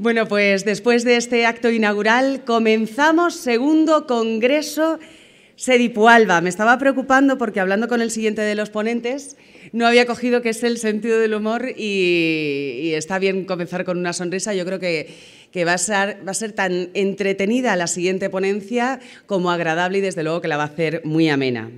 Bueno, pues después de este acto inaugural comenzamos segundo Congreso Sedipualba. Me estaba preocupando porque hablando con el siguiente de los ponentes no había cogido que es el sentido del humor y, está bien comenzar con una sonrisa. Yo creo que, va, a ser, va a ser tan entretenida la siguiente ponencia como agradable y desde luego que la va a hacer muy amena.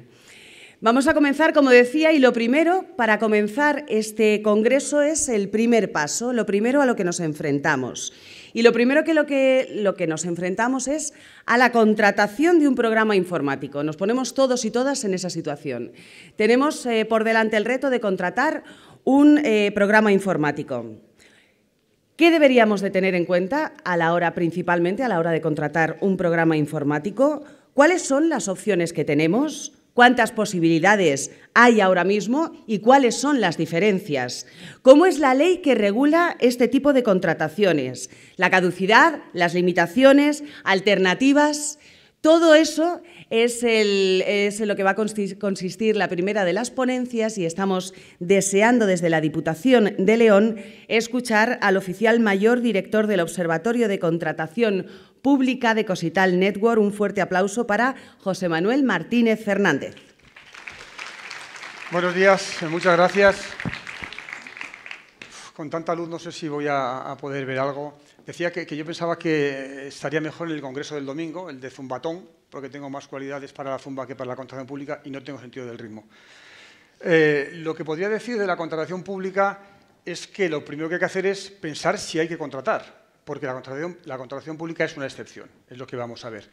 Vamos a comenzar, como decía, y lo primero para comenzar este congreso es el primer paso, lo primero a lo que nos enfrentamos. Y lo primero que lo que, nos enfrentamos es a la contratación de un programa informático. Nos ponemos todos y todas en esa situación. Tenemos eh, por delante el reto de contratar un eh, programa informático. ¿Qué deberíamos de tener en cuenta a la hora, principalmente a la hora de contratar un programa informático? ¿Cuáles son las opciones que tenemos? cuántas posibilidades hay ahora mismo y cuáles son las diferencias. ¿Cómo es la ley que regula este tipo de contrataciones? La caducidad, las limitaciones, alternativas. Todo eso es, lo que va a consistir la primera de las ponencias y estamos deseando desde la Diputación de León escuchar al oficial mayor director del Observatorio de Contratación Pública de Cosital Network. Un fuerte aplauso para José Manuel Martínez Fernández. Buenos días, muchas gracias. Con tanta luz no sé si voy a poder ver algo. Decía que, yo pensaba que estaría mejor en el congreso del domingo, el de zumbatón, porque tengo más cualidades para la zumba que para la contratación pública y no tengo sentido del ritmo. Eh, lo que podría decir de la contratación pública es que lo primero que hay que hacer es pensar si hay que contratar, porque la contratación pública es una excepción, es lo que vamos a ver.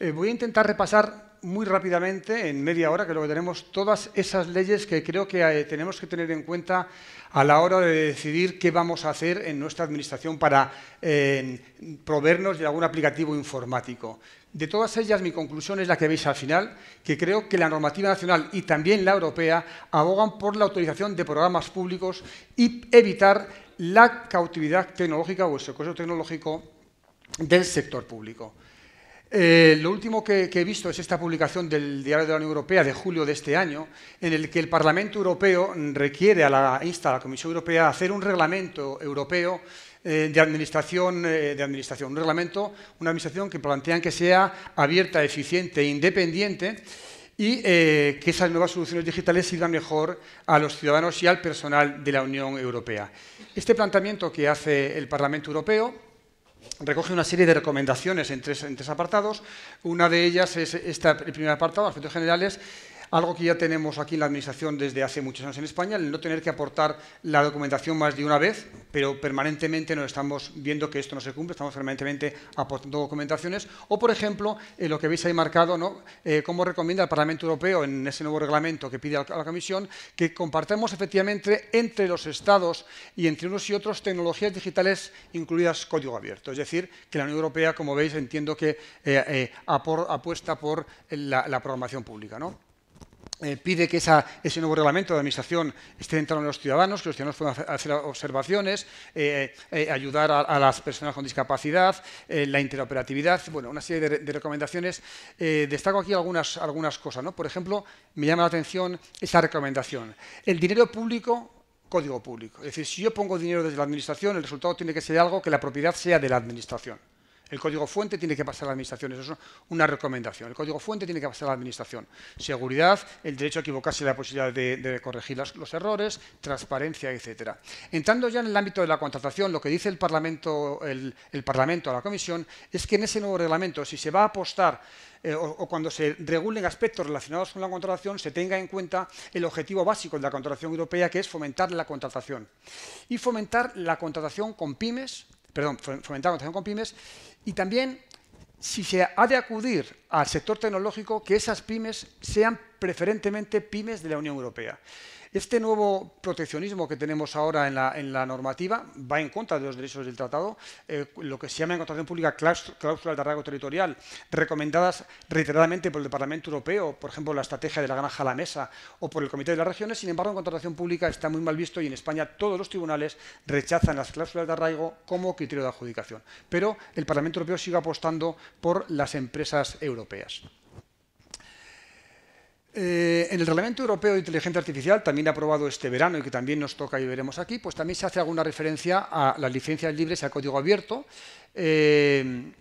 Eh, voy a intentar repasar muy rápidamente, en media hora, que lo que tenemos, todas esas leyes que creo que eh, tenemos que tener en cuenta a la hora de decidir qué vamos a hacer en nuestra administración para eh, proveernos de algún aplicativo informático. De todas ellas, mi conclusión es la que veis al final, que creo que la normativa nacional y también la europea abogan por la autorización de programas públicos y evitar la cautividad tecnológica o el secuestro tecnológico del sector público. Eh, lo último que, he visto es esta publicación del Diario de la Unión Europea de julio de este año, en el que el Parlamento Europeo requiere a la, a la Comisión Europea hacer un reglamento europeo eh, de, administración, eh, de administración, un reglamento, una administración que plantean que sea abierta, eficiente e independiente y que esas nuevas soluciones digitales sirvan mejor a los ciudadanos y al personal de la Unión Europea. Este planteamiento que hace el Parlamento Europeo recoge una serie de recomendaciones en tres, apartados. Una de ellas es este primer apartado, aspectos generales, algo que ya tenemos aquí en la Administración desde hace muchos años en España, el no tener que aportar la documentación más de una vez, pero permanentemente nos estamos viendo que esto no se cumple, estamos permanentemente aportando documentaciones. O, por ejemplo, eh, lo que veis ahí marcado, ¿no? Eh, cómo recomienda el Parlamento Europeo en ese nuevo reglamento que pide a la Comisión que compartamos efectivamente entre los Estados y entre unos y otros tecnologías digitales incluidas código abierto. Es decir, que la Unión Europea, como veis, entiendo que eh, apuesta por la, la programación pública. ¿no? Eh, pide que ese nuevo reglamento de administración esté dentro de los ciudadanos, que los ciudadanos puedan hacer observaciones, eh, eh, ayudar a, las personas con discapacidad, la interoperatividad, bueno, una serie de, recomendaciones. destaco aquí algunas, cosas, ¿no? Por ejemplo, me llama la atención esa recomendación. El dinero público código público. Es decir, si yo pongo dinero desde la administración, el resultado tiene que ser algo que la propiedad sea de la administración. El código fuente tiene que pasar a la Administración, eso es una recomendación. El código fuente tiene que pasar a la Administración. Seguridad, el derecho a equivocarse la posibilidad de, corregir los errores, transparencia, etc. Entrando ya en el ámbito de la contratación, lo que dice el Parlamento, el, a la Comisión es que en ese nuevo reglamento, si se va a apostar eh, o, o, cuando se regulen aspectos relacionados con la contratación, se tenga en cuenta el objetivo básico de la contratación europea, que es fomentar la contratación. Y fomentar la contratación con pymes, perdón, fomentar la contratación con pymes y también, si se ha de acudir al sector tecnológico que esas pymes sean preferentemente pymes de la Unión Europea. Este nuevo proteccionismo que tenemos ahora en la, en normativa va en contra de los derechos del tratado, eh, lo que se llama en contratación pública cláusulas de arraigo territorial, recomendadas reiteradamente por el Parlamento Europeo, por ejemplo, la estrategia de la granja a la mesa o por el Comité de las Regiones. Sin embargo, en contratación pública está muy mal visto y en España todos los tribunales rechazan las cláusulas de arraigo como criterio de adjudicación. Pero el Parlamento Europeo sigue apostando por las empresas europeas europeas. Eh, en el Reglamento Europeo de Inteligencia Artificial, también aprobado este verano y que también nos toca y veremos aquí, pues también se hace alguna referencia a las licencias libres y código abierto. Eh,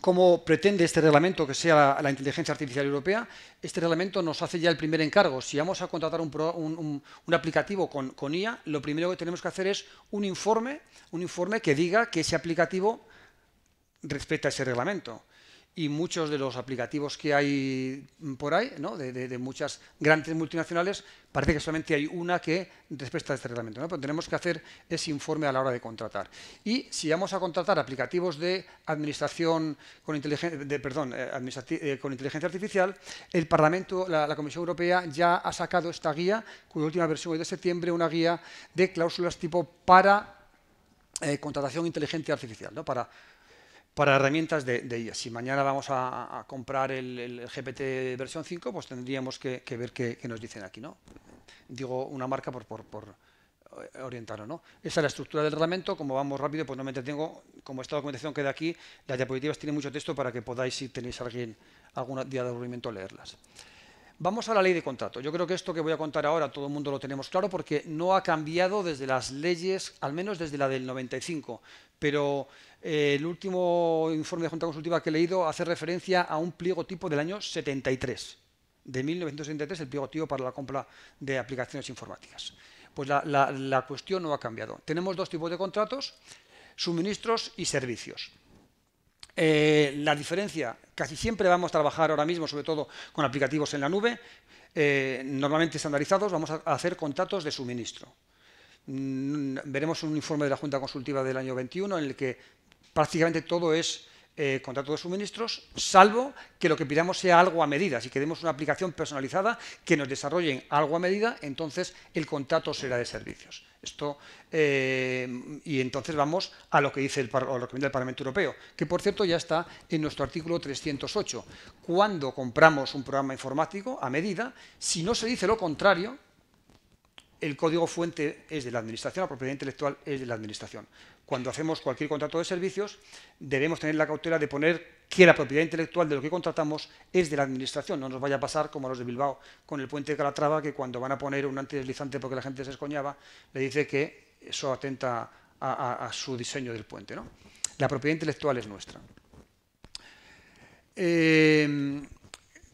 ¿Cómo pretende este reglamento que sea la, inteligencia artificial europea? Este reglamento nos hace ya el primer encargo. Si vamos a contratar un, aplicativo con, con, IA, lo primero que tenemos que hacer es un informe, un informe que diga que ese aplicativo respeta ese reglamento y muchos de los aplicativos que hay por ahí, ¿no? de, muchas grandes multinacionales, parece que solamente hay una que respeta este reglamento. ¿no? Pero tenemos que hacer ese informe a la hora de contratar. Y si vamos a contratar aplicativos de administración con inteligencia, eh, eh, con inteligencia artificial, el Parlamento, la, Comisión Europea ya ha sacado esta guía, cuya última versión hoy de septiembre, una guía de cláusulas tipo para eh, contratación inteligente artificial, ¿no? para para herramientas de, de IA. Si mañana vamos a, comprar el, GPT versión 5, pues tendríamos que, ver qué, nos dicen aquí. ¿no? Digo una marca por, por, por eh, ¿no? Esa es la estructura del reglamento. Como vamos rápido, pues no me entretengo. Como esta documentación queda aquí, las diapositivas tienen mucho texto para que podáis, si tenéis alguien algún día de aburrimiento, leerlas. Vamos a la ley de contrato. Yo creo que esto que voy a contar ahora todo el mundo lo tenemos claro porque no ha cambiado desde las leyes, al menos desde la del 95. Pero eh, el último informe de Junta Consultiva que he leído hace referencia a un pliego tipo del año 73. De 1973, el pliego tipo para la compra de aplicaciones informáticas. Pues la cuestión no ha cambiado. Tenemos dos tipos de contratos, suministros y servicios. Eh, la diferencia, casi siempre vamos a trabajar ahora mismo, sobre todo con aplicativos en la nube, eh, normalmente estandarizados, vamos a hacer contratos de suministro. Mm, veremos un informe de la Junta Consultiva del año 21 en el que prácticamente todo es eh, contrato de suministros, salvo que lo que pidamos sea algo a medida. Si queremos una aplicación personalizada que nos desarrollen algo a medida, entonces el contrato será de servicios. Esto eh, y entonces vamos a lo que dice el, lo el Parlamento Europeo, que por cierto ya está en nuestro artículo 308. Cuando compramos un programa informático a medida, si no se dice lo contrario, el código fuente es de la administración, la propiedad intelectual es de la administración cuando hacemos cualquier contrato de servicios, debemos tener la cautela de poner que la propiedad intelectual de lo que contratamos es de la administración. No nos vaya a pasar como a los de Bilbao con el puente de Calatrava, que cuando van a poner un antideslizante porque la gente se escoñaba, le dice que eso atenta a, su diseño del puente. ¿no? La propiedad intelectual es nuestra. Eh,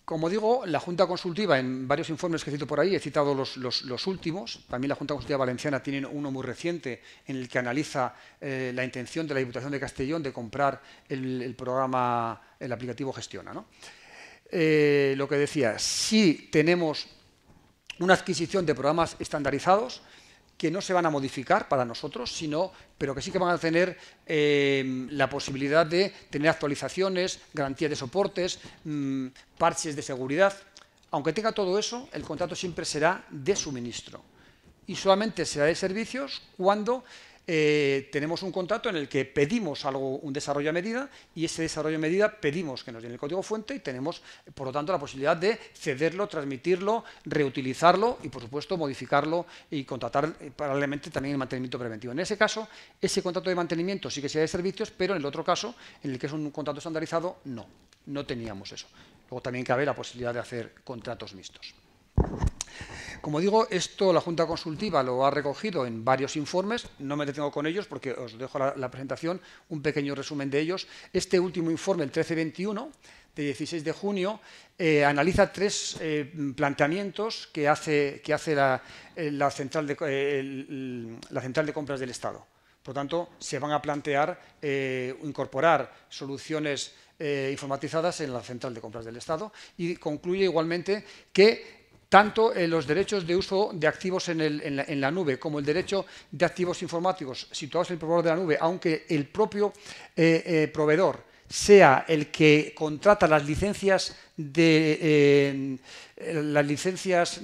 como digo, la Junta Consultiva, en varios informes que he cito por ahí, he citado los, últimos, también la Junta Consultiva Valenciana tiene uno muy reciente en el que analiza eh, la intención de la Diputación de Castellón de comprar el, programa, el aplicativo Gestiona. Eh, lo que decía, si tenemos una adquisición de programas estandarizados, que no se van a modificar para nosotros, sino, pero que sí que van a tener em, la posibilidad de tener actualizaciones, garantías de soportes, mm, parches de seguridad. Aunque tenga todo eso, el contrato siempre será de suministro y solamente será de servicios cuando eh, tenemos un contrato en el que pedimos algo, un desarrollo a medida, y ese desarrollo a medida pedimos que nos den el código fuente y tenemos, por lo tanto, la posibilidad de cederlo, transmitirlo, reutilizarlo y, por supuesto, modificarlo y contratar eh, paralelamente también el mantenimiento preventivo. En ese caso, ese contrato de mantenimiento sí que sea de servicios, pero en el otro caso, en el que es un contrato estandarizado, no, no teníamos eso. Luego también cabe la posibilidad de hacer contratos mixtos. Como digo, esto la Junta Consultiva lo ha recogido en varios informes, no me detengo con ellos porque os dejo la, presentación, un pequeño resumen de ellos. Este último informe, el 1321, de 16 de junio, eh, analiza tres eh, planteamientos que hace, que hace la, eh, central de, la central de compras del Estado. Por tanto, se van a plantear incorporar soluciones informatizadas en la central de compras del Estado y concluye igualmente que tanto los derechos de uso de activos en, la, nube como el derecho de activos informáticos situados en el proveedor de la nube, aunque el propio eh, eh, proveedor sea el que contrata las licencias de eh, las licencias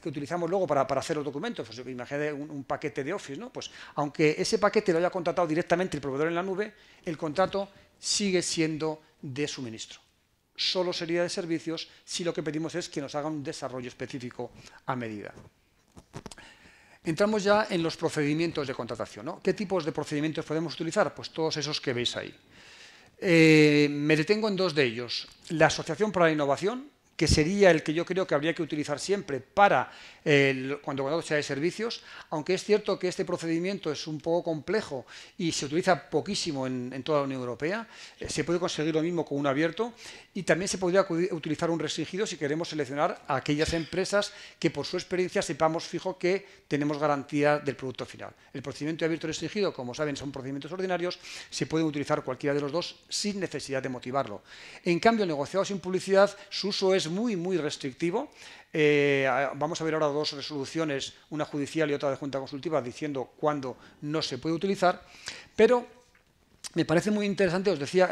que utilizamos luego para, hacer los documentos, pues, imagínate un, un, paquete de Office, ¿no? Pues aunque ese paquete lo haya contratado directamente el proveedor en la nube, el contrato sigue siendo de suministro solo sería de servicios si lo que pedimos es que nos haga un desarrollo específico a medida. Entramos ya en los procedimientos de contratación. ¿Qué tipos de procedimientos podemos utilizar? Pues todos esos que veis ahí. Eh, me detengo en dos de ellos. La Asociación para la Innovación, que sería el que yo creo que habría que utilizar siempre para cuando cuando sea de servicios, aunque es cierto que este procedimiento es un poco complejo y se utiliza poquísimo en, toda la Unión Europea, eh, se puede conseguir lo mismo con un abierto y también se podría utilizar un restringido si queremos seleccionar aquellas empresas que por su experiencia sepamos fijo que tenemos garantía del producto final. El procedimiento abierto restringido, como saben, son procedimientos ordinarios, se puede utilizar cualquiera de los dos sin necesidad de motivarlo. En cambio, negociado sin publicidad, su uso es muy, muy restrictivo. Eh, vamos a ver ahora dos resoluciones, una judicial y otra de Junta Consultiva, diciendo cuándo no se puede utilizar. Pero me parece muy interesante, os decía,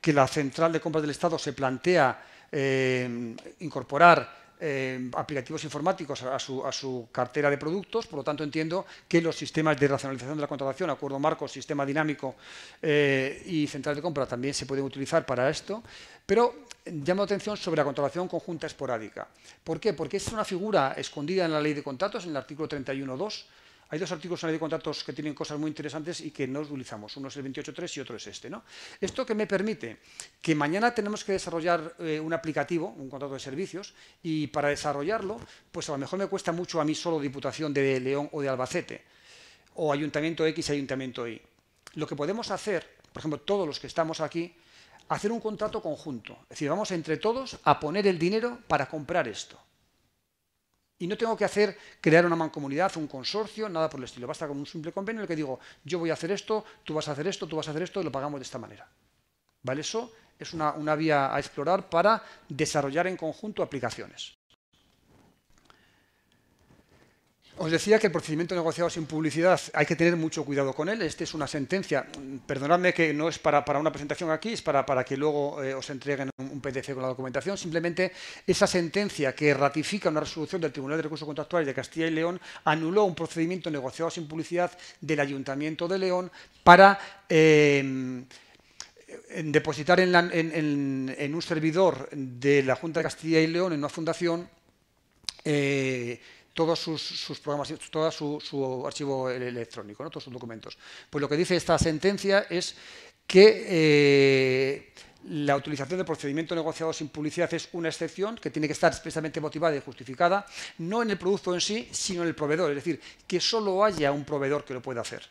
que la Central de Compras del Estado se plantea eh, incorporar Em, aplicativos informáticos a su, cartera de productos, por lo tanto entiendo que los sistemas de racionalización de la contratación, acuerdo marco, sistema dinámico eh, y central de compra también se pueden utilizar para esto, pero llamo la atención sobre la contratación conjunta esporádica. ¿Por qué? Porque es una figura escondida en la ley de contratos, en el artículo 31.2, hay dos artículos en la de contratos que tienen cosas muy interesantes y que no utilizamos. Uno es el 28.3 y otro es este. ¿no? Esto que me permite que mañana tenemos que desarrollar eh, un aplicativo, un contrato de servicios, y para desarrollarlo, pues a lo mejor me cuesta mucho a mí solo Diputación de León o de Albacete, o Ayuntamiento X, y Ayuntamiento Y. Lo que podemos hacer, por ejemplo, todos los que estamos aquí, hacer un contrato conjunto. Es decir, vamos entre todos a poner el dinero para comprar esto. Y no tengo que hacer crear una mancomunidad, un consorcio, nada por el estilo. Basta con un simple convenio en el que digo, yo voy a hacer esto, tú vas a hacer esto, tú vas a hacer esto, y lo pagamos de esta manera. ¿Vale? Eso es una vía a explorar para desarrollar en conjunto aplicaciones. Os decía que el procedimiento negociado sin publicidad hay que tener mucho cuidado con él. Esta es una sentencia, perdonadme que no es para, para una presentación aquí, es para, para que luego eh, os entreguen un PDF con la documentación. Simplemente esa sentencia que ratifica una resolución del Tribunal de Recursos Contractuales de Castilla y León anuló un procedimiento negociado sin publicidad del Ayuntamiento de León para... Eh, depositar en, un servidor de la Junta de Castilla y León, en una fundación, eh, todos sus, sus programas, todo su, su, archivo electrónico, todos sus documentos. Pues lo que dice esta sentencia es que eh, la utilización de procedimiento negociado sin publicidad es una excepción que tiene que estar expresamente motivada y justificada, no en el producto en sí, sino en el proveedor, es decir, que solo haya un proveedor que lo pueda hacer.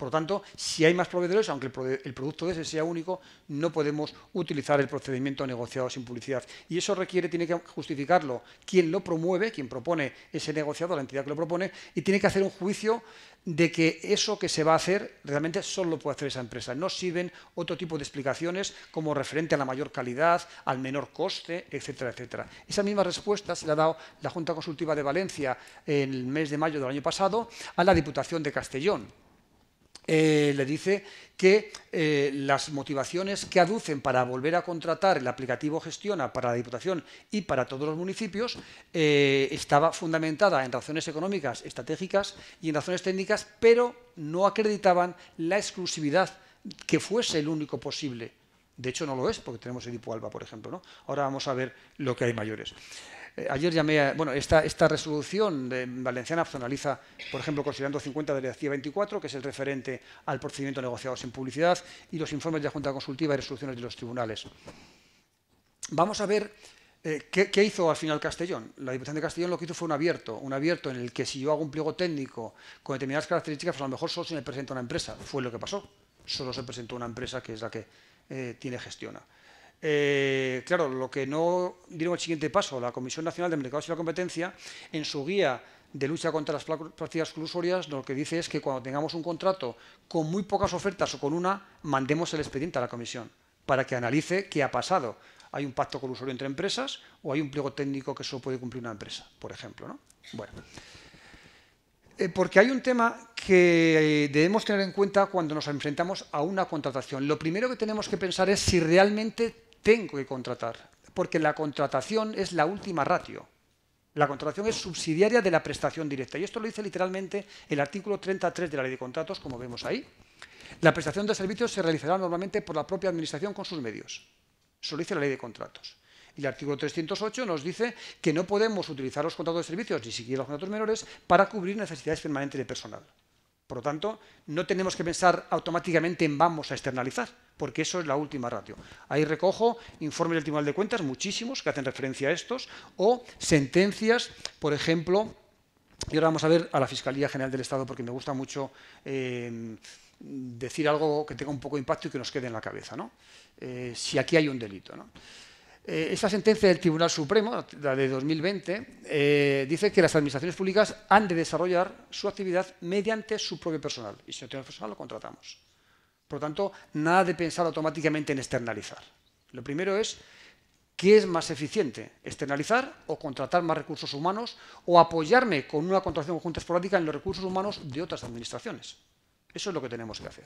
Por lo tanto, si hay más proveedores, aunque el, producto de ese sea único, no podemos utilizar el procedimiento negociado sin publicidad. Y eso requiere, tiene que justificarlo quien lo promueve, quien propone ese negociado, la entidad que lo propone, y tiene que hacer un juicio de que eso que se va a hacer realmente solo lo puede hacer esa empresa. No sirven otro tipo de explicaciones como referente a la mayor calidad, al menor coste, etcétera, etcétera. Esa misma respuesta se la ha dado la Junta Consultiva de Valencia en el mes de mayo del año pasado a la Diputación de Castellón eh, le dice que eh, las motivaciones que aducen para volver a contratar el aplicativo Gestiona para la Diputación y para todos los municipios eh, estaba fundamentada en razones económicas, estratégicas y en razones técnicas, pero no acreditaban la exclusividad que fuese el único posible. De hecho, no lo es, porque tenemos Edipo Alba, por ejemplo. ¿no? Ahora vamos a ver lo que hay mayores. Eh, ayer llamé a, bueno, esta, resolución de valenciana personaliza, por ejemplo, considerando 50 de la 24, que es el referente al procedimiento negociado sin publicidad, y los informes de la Junta Consultiva y resoluciones de los tribunales. Vamos a ver eh, ¿qué, hizo al final Castellón? La Diputación de Castellón lo que hizo fue un abierto, un abierto en el que si yo hago un pliego técnico con determinadas características, pues a lo mejor solo se me presenta una empresa. Fue lo que pasó. Solo se presentó una empresa que es la que eh, tiene gestiona. Eh, claro, lo que no dieron el siguiente paso, la Comisión Nacional de Mercados y la Competencia, en su guía de lucha contra las prácticas colusorias, lo que dice es que cuando tengamos un contrato con muy pocas ofertas o con una, mandemos el expediente a la Comisión para que analice qué ha pasado. ¿Hay un pacto colusorio entre empresas o hay un pliego técnico que solo puede cumplir una empresa, por ejemplo? ¿no? Bueno. Eh, porque hay un tema que eh, debemos tener en cuenta cuando nos enfrentamos a una contratación. Lo primero que tenemos que pensar es si realmente tengo que contratar, porque la contratación es la última ratio. La contratación es subsidiaria de la prestación directa. Y esto lo dice literalmente el artículo 33 de la Ley de Contratos, como vemos ahí. La prestación de servicios se realizará normalmente por la propia Administración con sus medios. Eso lo dice la Ley de Contratos. Y el artículo 308 nos dice que no podemos utilizar los contratos de servicios, ni siquiera los contratos menores, para cubrir necesidades permanentes de personal. Por lo tanto, no tenemos que pensar automáticamente en vamos a externalizar porque eso es la última ratio. Ahí recojo informes del Tribunal de Cuentas, muchísimos, que hacen referencia a estos, o sentencias, por ejemplo, y ahora vamos a ver a la Fiscalía General del Estado, porque me gusta mucho eh, decir algo que tenga un poco de impacto y que nos quede en la cabeza, ¿no? Eh, si aquí hay un delito. ¿no? Eh, esta sentencia del Tribunal Supremo, la de 2020, dice que las administraciones públicas han de desarrollar su actividad mediante su propio personal. Y si no tenemos personal, lo contratamos. Por lo tanto, nada de pensar automáticamente en externalizar. Lo primero es ¿Qué es más eficiente? ¿Externalizar o contratar más recursos humanos o apoyarme con una contratación conjunta esporádica en los recursos humanos de otras administraciones? Eso es lo que tenemos que hacer.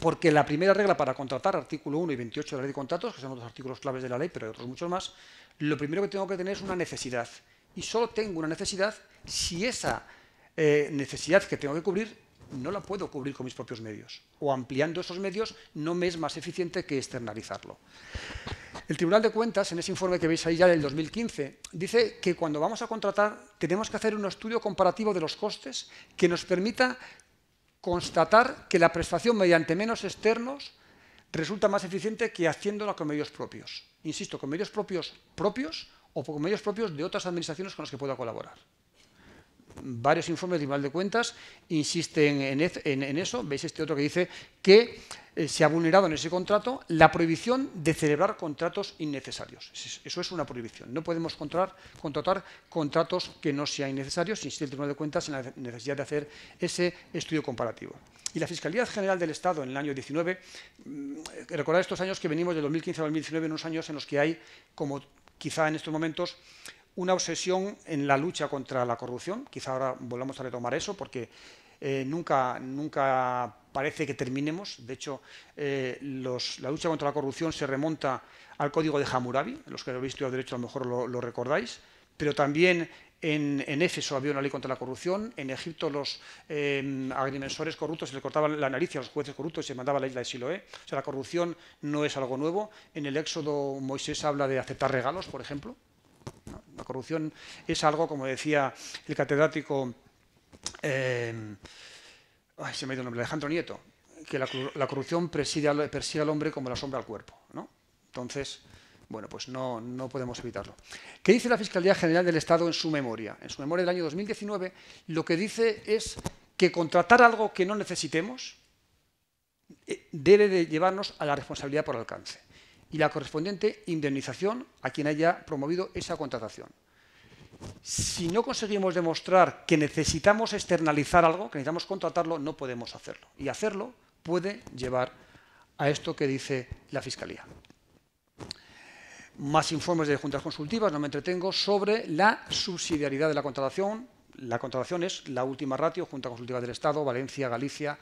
Porque la primera regla para contratar, artículo 1 y 28 de la ley de contratos, que son los artículos claves de la ley, pero hay otros muchos más, lo primero que tengo que tener es una necesidad. Y solo tengo una necesidad si esa eh, necesidad que tengo que cubrir no la puedo cubrir con mis propios medios. O ampliando esos medios no me es más eficiente que externalizarlo. El Tribunal de Cuentas, en ese informe que veis ahí ya del 2015, dice que cuando vamos a contratar tenemos que hacer un estudio comparativo de los costes que nos permita constatar que la prestación mediante menos externos resulta más eficiente que haciéndola con medios propios. Insisto, con medios propios propios o con medios propios de otras administraciones con las que pueda colaborar varios informes del Tribunal de Cuentas insisten en, eso. Veis este otro que dice que eh, se ha vulnerado en ese contrato la prohibición de celebrar contratos innecesarios. Eso es una prohibición. No podemos contratar, contratos que no sean innecesarios. Insiste el Tribunal de Cuentas en la necesidad de hacer ese estudio comparativo. Y la Fiscalía General del Estado en el año 19, mm, recordad estos años que venimos de 2015 a 2019, unos años en los que hay, como quizá en estos momentos, una obsesión en la lucha contra la corrupción. Quizá ahora volvamos a retomar eso porque eh, nunca, nunca parece que terminemos. De hecho, eh, la lucha contra la corrupción se remonta al código de Hammurabi, los que habéis estudiado derecho a lo mejor lo, recordáis, pero también en, Éfeso había una ley contra la corrupción, en Egipto los eh, agrimensores corruptos se les cortaban la nariz a los jueces corruptos y se mandaba a la isla de Siloé. O sea, la corrupción no es algo nuevo. En el Éxodo Moisés habla de aceptar regalos, por ejemplo, la corrupción es algo, como decía el catedrático, eh, Alejandro Nieto, que la, corrupción persigue al, al, hombre como la sombra al cuerpo. Entonces, bueno, pues no, no podemos evitarlo. ¿Qué dice la Fiscalía General del Estado en su memoria? En su memoria del año 2019, lo que dice es que contratar algo que no necesitemos eh, debe de llevarnos a la responsabilidad por alcance y la correspondiente indemnización a quien haya promovido esa contratación. Si no conseguimos demostrar que necesitamos externalizar algo, que necesitamos contratarlo, no podemos hacerlo. Y hacerlo puede llevar a esto que dice la Fiscalía. Más informes de juntas consultivas, no me entretengo, sobre la subsidiariedad de la contratación. La contratación es la última ratio, Junta Consultiva del Estado, Valencia, Galicia,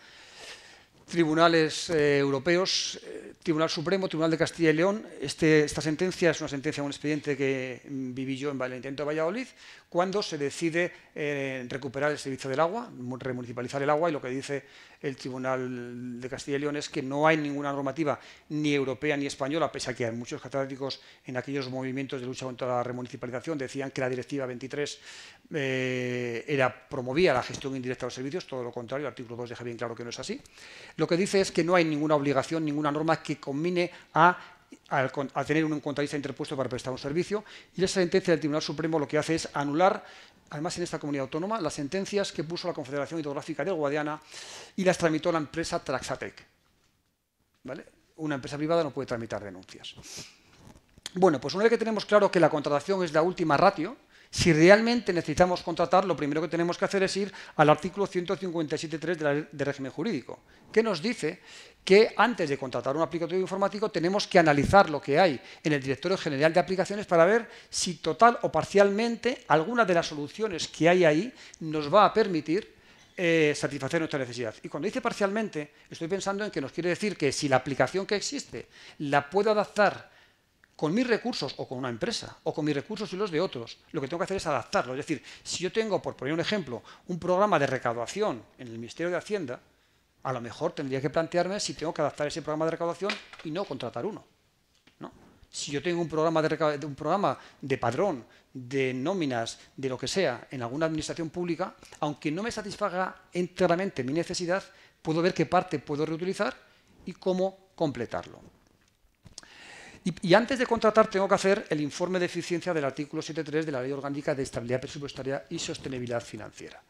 tribunales eh, europeos, eh, Tribunal Supremo, Tribunal de Castilla y León. Este, esta sentencia es una sentencia, un expediente que viví yo en el intento de Valladolid, cuando se decide eh, recuperar el servicio del agua, remunicipalizar el agua, y lo que dice el Tribunal de Castilla y León es que no hay ninguna normativa ni europea ni española, pese a que hay muchos catedráticos en aquellos movimientos de lucha contra la remunicipalización decían que la Directiva 23 eh, era, promovía la gestión indirecta de los servicios, todo lo contrario, el artículo 2 deja bien claro que no es así. Lo que dice es que no hay ninguna obligación, ninguna norma que combine a a tener un contratista interpuesto para prestar un servicio, y la sentencia del Tribunal Supremo lo que hace es anular además en esta comunidad autónoma, las sentencias que puso la Confederación Hidrográfica de Guadiana y las tramitó la empresa Traxatec. ¿Vale? Una empresa privada no puede tramitar denuncias. Bueno, pues una vez que tenemos claro que la contratación es la última ratio, si realmente necesitamos contratar, lo primero que tenemos que hacer es ir al artículo 157.3 del régimen jurídico, que nos dice que antes de contratar un aplicativo informático tenemos que analizar lo que hay en el directorio general de aplicaciones para ver si total o parcialmente alguna de las soluciones que hay ahí nos va a permitir eh, satisfacer nuestra necesidad. Y cuando dice parcialmente, estoy pensando en que nos quiere decir que si la aplicación que existe la puedo adaptar con mis recursos o con una empresa o con mis recursos y los de otros. Lo que tengo que hacer es adaptarlo. Es decir, si yo tengo, por poner un ejemplo, un programa de recaudación en el Ministerio de Hacienda, a lo mejor tendría que plantearme si tengo que adaptar ese programa de recaudación y no contratar uno. Si yo tengo un programa, de un programa de padrón, de nóminas, de lo que sea, en alguna administración pública, aunque no me satisfaga enteramente mi necesidad, puedo ver qué parte puedo reutilizar y cómo completarlo. Y, antes de contratar tengo que hacer el informe de eficiencia del artículo 7.3 de la Ley Orgánica de Estabilidad Presupuestaria y Sostenibilidad Financiera.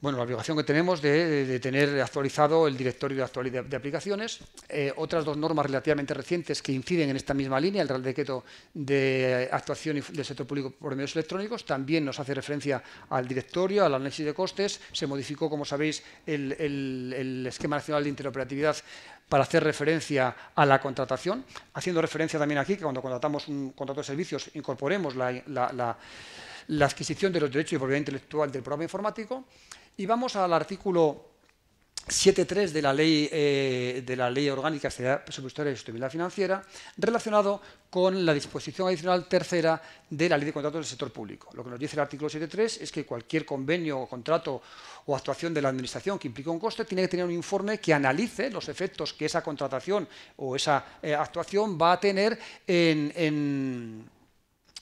Bueno, la obligación que tenemos de, tener actualizado el directorio de, actualidad de aplicaciones. Eh, otras dos normas relativamente recientes que inciden en esta misma línea, el Real Decreto de Actuación del Sector Público por Medios Electrónicos, también nos hace referencia al directorio, al análisis de costes. Se modificó, como sabéis, el, el Esquema Nacional de Interoperatividad para hacer referencia a la contratación, haciendo referencia también aquí que cuando contratamos un contrato de servicios incorporemos la, adquisición de los derechos de propiedad intelectual del programa informático. Y vamos al artículo 7.3 de la ley eh, de la ley orgánica de presupuestaria y sostenibilidad financiera relacionado con la disposición adicional tercera de la ley de contratos del sector público. Lo que nos dice el artículo 7.3 es que cualquier convenio o contrato o actuación de la administración que implique un coste tiene que tener un informe que analice los efectos que esa contratación o esa eh, actuación va a tener en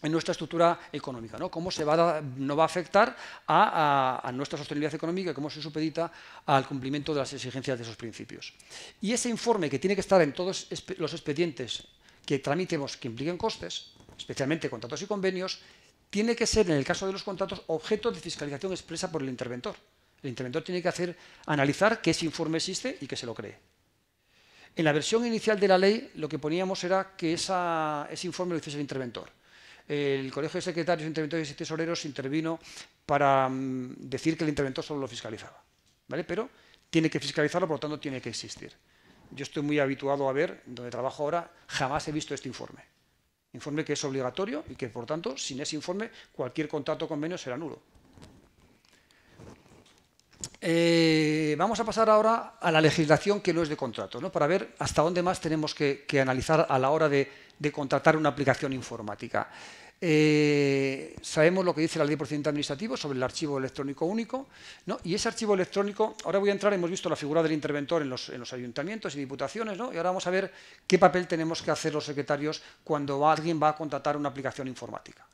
en nuestra estructura económica, ¿no? cómo se va no va a afectar a, nuestra sostenibilidad económica y cómo se supedita al cumplimiento de las exigencias de esos principios. Y ese informe que tiene que estar en todos los expedientes que tramitemos que impliquen costes, especialmente contratos y convenios, tiene que ser, en el caso de los contratos, objeto de fiscalización expresa por el interventor. El interventor tiene que hacer analizar que ese informe existe y que se lo cree. En la versión inicial de la ley lo que poníamos era que ese informe lo hiciese el interventor el Colegio de Secretarios, e Interventores y Tesoreros intervino para mm, decir que el interventor solo lo fiscalizaba. ¿vale? Pero tiene que fiscalizarlo, por lo tanto tiene que existir. Yo estoy muy habituado a ver, donde trabajo ahora, jamás he visto este informe. Informe que es obligatorio y que, por tanto, sin ese informe, cualquier contrato convenio será nulo. Eh, vamos a pasar ahora a la legislación que no es de contrato, ¿no? para ver hasta dónde más tenemos que analizar a la hora de de contratar una aplicación informática. Eh, sabemos lo que dice la ley de procedimiento administrativo sobre el archivo electrónico único, y ese archivo electrónico, ahora voy a entrar, hemos visto la figura del interventor en los, ayuntamientos y diputaciones, ¿no? y ahora vamos a ver qué papel tenemos que hacer los secretarios cuando alguien va a contratar una aplicación informática.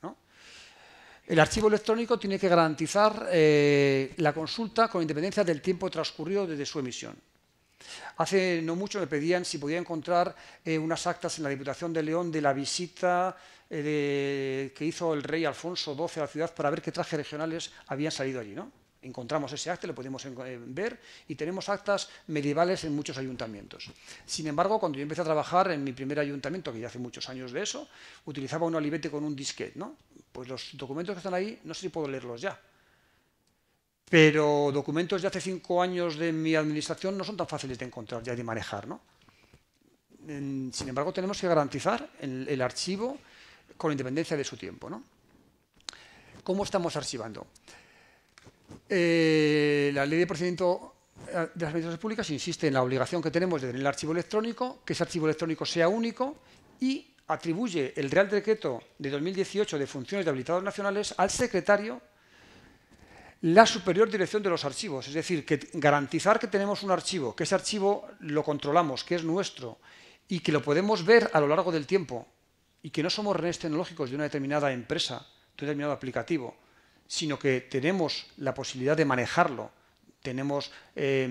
El archivo electrónico tiene que garantizar eh, la consulta con independencia del tiempo transcurrido desde su emisión. Hace no mucho me pedían si podía encontrar eh, unas actas en la Diputación de León de la visita eh, que hizo el rey Alfonso XII a la ciudad para ver qué trajes regionales habían salido allí. ¿no? Encontramos ese acta, lo podemos eh, ver y tenemos actas medievales en muchos ayuntamientos. Sin embargo, cuando yo empecé a trabajar en mi primer ayuntamiento, que ya hace muchos años de eso, utilizaba un olivete con un disquete. ¿no? Pues los documentos que están ahí, no sé si puedo leerlos ya, pero documentos de hace cinco años de mi administración no son tan fáciles de encontrar ya y de manejar. Sin embargo, tenemos que garantizar el, archivo con independencia de su tiempo. ¿Cómo estamos archivando? Eh, la ley de procedimiento eh, de las administraciones públicas insiste en la obligación que tenemos de tener el archivo electrónico, que ese archivo electrónico sea único y atribuye el Real Decreto de 2018 de funciones de habilitados nacionales al secretario la superior dirección de los archivos, es decir, que garantizar que tenemos un archivo, que ese archivo lo controlamos, que es nuestro y que lo podemos ver a lo largo del tiempo y que no somos redes tecnológicos de una determinada empresa, de un determinado aplicativo, sino que tenemos la posibilidad de manejarlo, tenemos eh,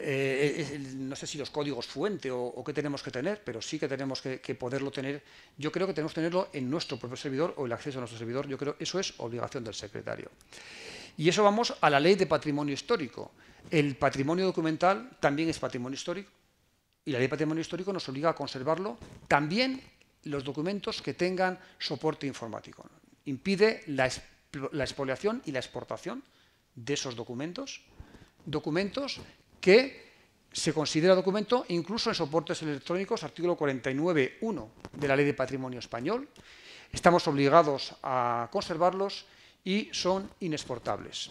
eh, eh, no sé si los códigos fuente o, qué tenemos que tener, pero sí que tenemos que, poderlo tener. Yo creo que tenemos que tenerlo en nuestro propio servidor o el acceso a nuestro servidor. Yo creo que eso es obligación del secretario. Y eso vamos a la ley de patrimonio histórico. El patrimonio documental también es patrimonio histórico y la ley de patrimonio histórico nos obliga a conservarlo también los documentos que tengan soporte informático. Impide la, la expoliación y la exportación de esos documentos documentos que se considera documento incluso en soportes electrónicos, artículo 49.1 de la Ley de Patrimonio Español. Estamos obligados a conservarlos y son inexportables.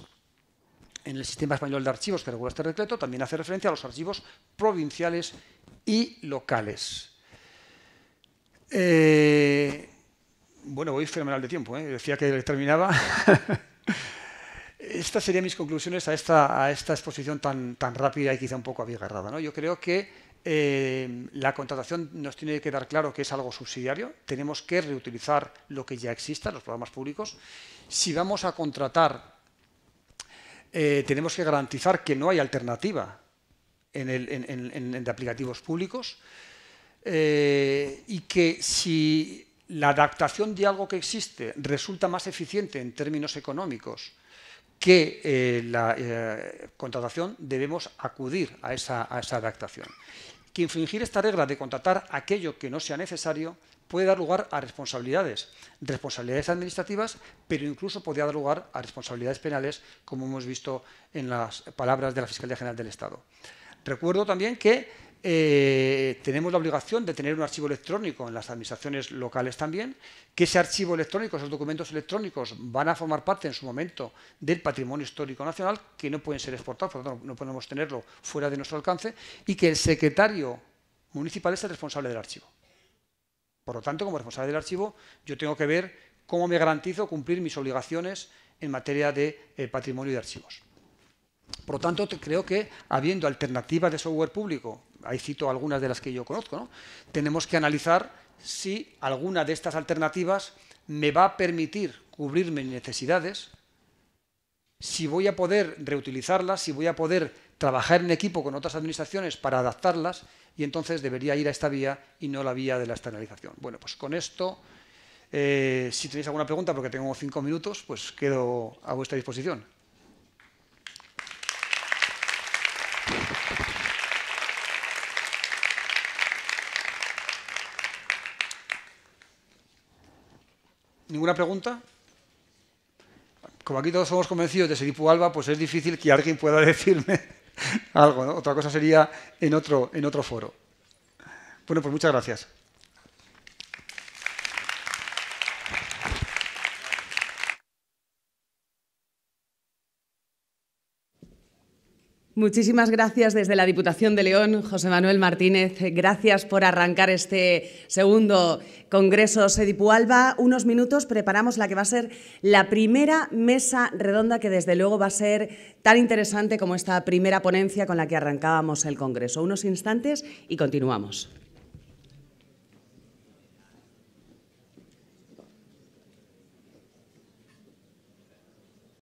En el sistema español de archivos que regula este decreto también hace referencia a los archivos provinciales y locales. Eh, bueno, voy fenomenal de tiempo, ¿eh? decía que terminaba. estas serían mis conclusiones a esta, exposición tan, rápida y quizá un poco abigarrada. Yo creo que eh, la contratación nos tiene que dar claro que es algo subsidiario, tenemos que reutilizar lo que ya exista, los programas públicos. Si vamos a contratar, eh, tenemos que garantizar que no hay alternativa en, de aplicativos públicos eh, y que si la adaptación de algo que existe resulta más eficiente en términos económicos, que eh, la eh, contratación debemos acudir a esa, a esa adaptación. Que infringir esta regla de contratar aquello que no sea necesario puede dar lugar a responsabilidades, responsabilidades administrativas, pero incluso podría dar lugar a responsabilidades penales, como hemos visto en las palabras de la Fiscalía General del Estado. Recuerdo también que eh, tenemos la obligación de tener un archivo electrónico en las administraciones locales también, que ese archivo electrónico, esos documentos electrónicos van a formar parte en su momento del patrimonio histórico nacional, que no pueden ser exportados, por lo tanto no podemos tenerlo fuera de nuestro alcance, y que el secretario municipal es el responsable del archivo. Por lo tanto, como responsable del archivo, yo tengo que ver cómo me garantizo cumplir mis obligaciones en materia de eh, patrimonio y de archivos. Por lo tanto, creo que habiendo alternativas de software público ahí cito algunas de las que yo conozco, ¿no? tenemos que analizar si alguna de estas alternativas me va a permitir cubrir mis necesidades, si voy a poder reutilizarlas, si voy a poder trabajar en equipo con otras administraciones para adaptarlas, y entonces debería ir a esta vía y no la vía de la externalización. Bueno, pues con esto, eh, si tenéis alguna pregunta, porque tengo cinco minutos, pues quedo a vuestra disposición. ¿Ninguna pregunta? Como aquí todos somos convencidos de Seripu Alba, pues es difícil que alguien pueda decirme algo. Otra cosa sería en otro, en otro foro. Bueno, pues muchas gracias. Muchísimas gracias desde la Diputación de León, José Manuel Martínez. Gracias por arrancar este segundo Congreso Sedipualba. Unos minutos preparamos la que va a ser la primera mesa redonda que desde luego va a ser tan interesante como esta primera ponencia con la que arrancábamos el Congreso. Unos instantes y continuamos.